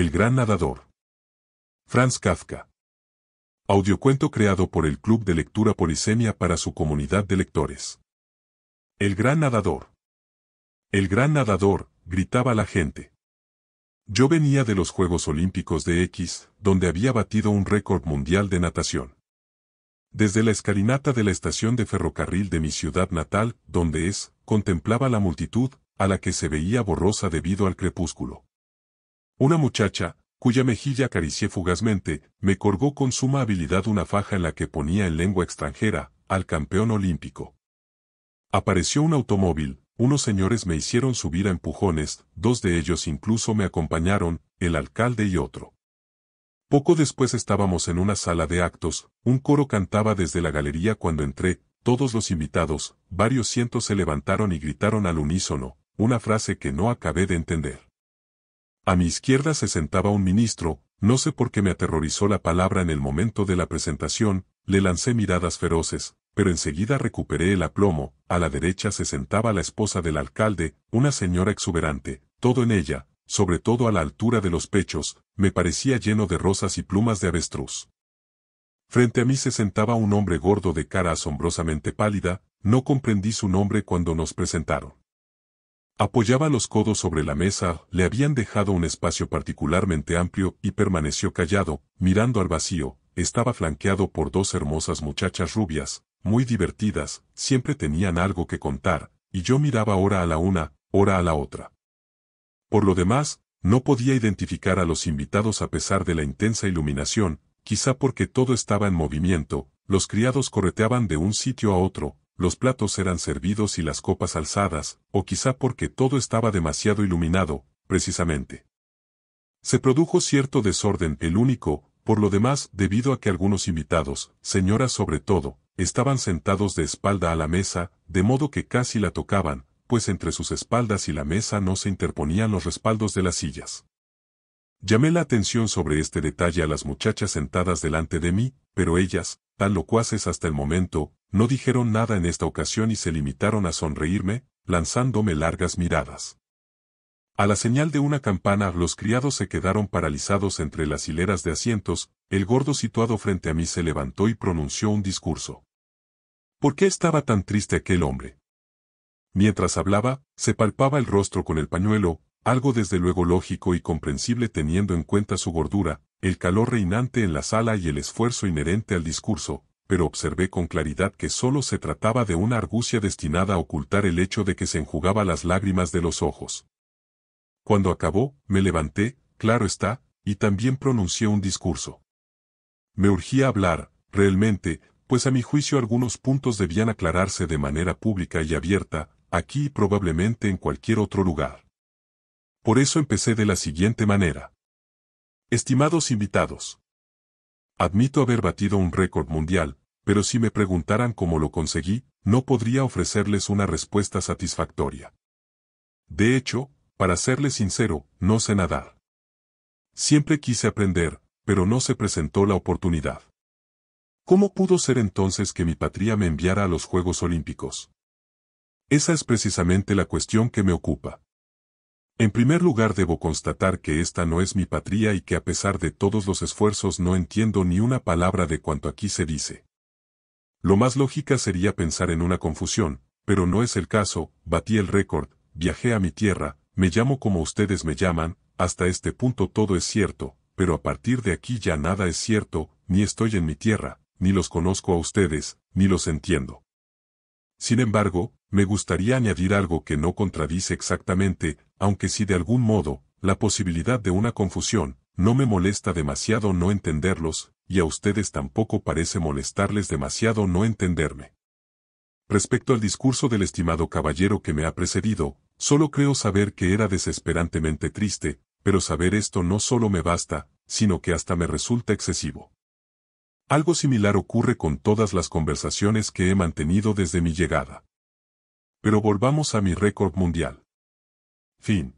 El gran nadador. Franz Kafka. Audiocuento creado por el Club de Lectura Polisemia para su comunidad de lectores. El gran nadador. El gran nadador, gritaba la gente. Yo venía de los Juegos Olímpicos de X, donde había batido un récord mundial de natación. Desde la escalinata de la estación de ferrocarril de mi ciudad natal, donde es, contemplaba la multitud, a la que se veía borrosa debido al crepúsculo. Una muchacha, cuya mejilla acaricié fugazmente, me colgó con suma habilidad una faja en la que ponía en lengua extranjera, al campeón olímpico. Apareció un automóvil, unos señores me hicieron subir a empujones, dos de ellos incluso me acompañaron, el alcalde y otro. Poco después estábamos en una sala de actos, un coro cantaba desde la galería cuando entré, todos los invitados, varios cientos se levantaron y gritaron al unísono, una frase que no acabé de entender. A mi izquierda se sentaba un ministro, no sé por qué me aterrorizó la palabra en el momento de la presentación, le lancé miradas feroces, pero enseguida recuperé el aplomo, a la derecha se sentaba la esposa del alcalde, una señora exuberante, todo en ella, sobre todo a la altura de los pechos, me parecía lleno de rosas y plumas de avestruz. Frente a mí se sentaba un hombre gordo de cara asombrosamente pálida, no comprendí su nombre cuando nos presentaron. Apoyaba los codos sobre la mesa, le habían dejado un espacio particularmente amplio y permaneció callado, mirando al vacío, estaba flanqueado por dos hermosas muchachas rubias, muy divertidas, siempre tenían algo que contar, y yo miraba hora a la una, hora a la otra. Por lo demás, no podía identificar a los invitados a pesar de la intensa iluminación, quizá porque todo estaba en movimiento, los criados correteaban de un sitio a otro, los platos eran servidos y las copas alzadas, o quizá porque todo estaba demasiado iluminado, precisamente. Se produjo cierto desorden, el único, por lo demás, debido a que algunos invitados, señoras sobre todo, estaban sentados de espalda a la mesa, de modo que casi la tocaban, pues entre sus espaldas y la mesa no se interponían los respaldos de las sillas. Llamé la atención sobre este detalle a las muchachas sentadas delante de mí, pero ellas, tan locuaces hasta el momento, no dijeron nada en esta ocasión y se limitaron a sonreírme, lanzándome largas miradas. A la señal de una campana los criados se quedaron paralizados entre las hileras de asientos, el gordo situado frente a mí se levantó y pronunció un discurso. ¿Por qué estaba tan triste aquel hombre? Mientras hablaba, se palpaba el rostro con el pañuelo, algo desde luego lógico y comprensible teniendo en cuenta su gordura, el calor reinante en la sala y el esfuerzo inherente al discurso, pero observé con claridad que solo se trataba de una argucia destinada a ocultar el hecho de que se enjugaba las lágrimas de los ojos. Cuando acabó, me levanté, claro está, y también pronuncié un discurso. Me urgía hablar, realmente, pues a mi juicio algunos puntos debían aclararse de manera pública y abierta, aquí y probablemente en cualquier otro lugar. Por eso empecé de la siguiente manera. Estimados invitados, Admito haber batido un récord mundial, pero si me preguntaran cómo lo conseguí, no podría ofrecerles una respuesta satisfactoria. De hecho, para serles sincero, no sé nadar. Siempre quise aprender, pero no se presentó la oportunidad. ¿Cómo pudo ser entonces que mi patria me enviara a los Juegos Olímpicos? Esa es precisamente la cuestión que me ocupa. En primer lugar debo constatar que esta no es mi patria y que a pesar de todos los esfuerzos no entiendo ni una palabra de cuanto aquí se dice. Lo más lógica sería pensar en una confusión, pero no es el caso, batí el récord, viajé a mi tierra, me llamo como ustedes me llaman, hasta este punto todo es cierto, pero a partir de aquí ya nada es cierto, ni estoy en mi tierra, ni los conozco a ustedes, ni los entiendo. Sin embargo, me gustaría añadir algo que no contradice exactamente, aunque si de algún modo, la posibilidad de una confusión, no me molesta demasiado no entenderlos, y a ustedes tampoco parece molestarles demasiado no entenderme. Respecto al discurso del estimado caballero que me ha precedido, solo creo saber que era desesperantemente triste, pero saber esto no solo me basta, sino que hasta me resulta excesivo. Algo similar ocurre con todas las conversaciones que he mantenido desde mi llegada. Pero volvamos a mi récord mundial. Fin.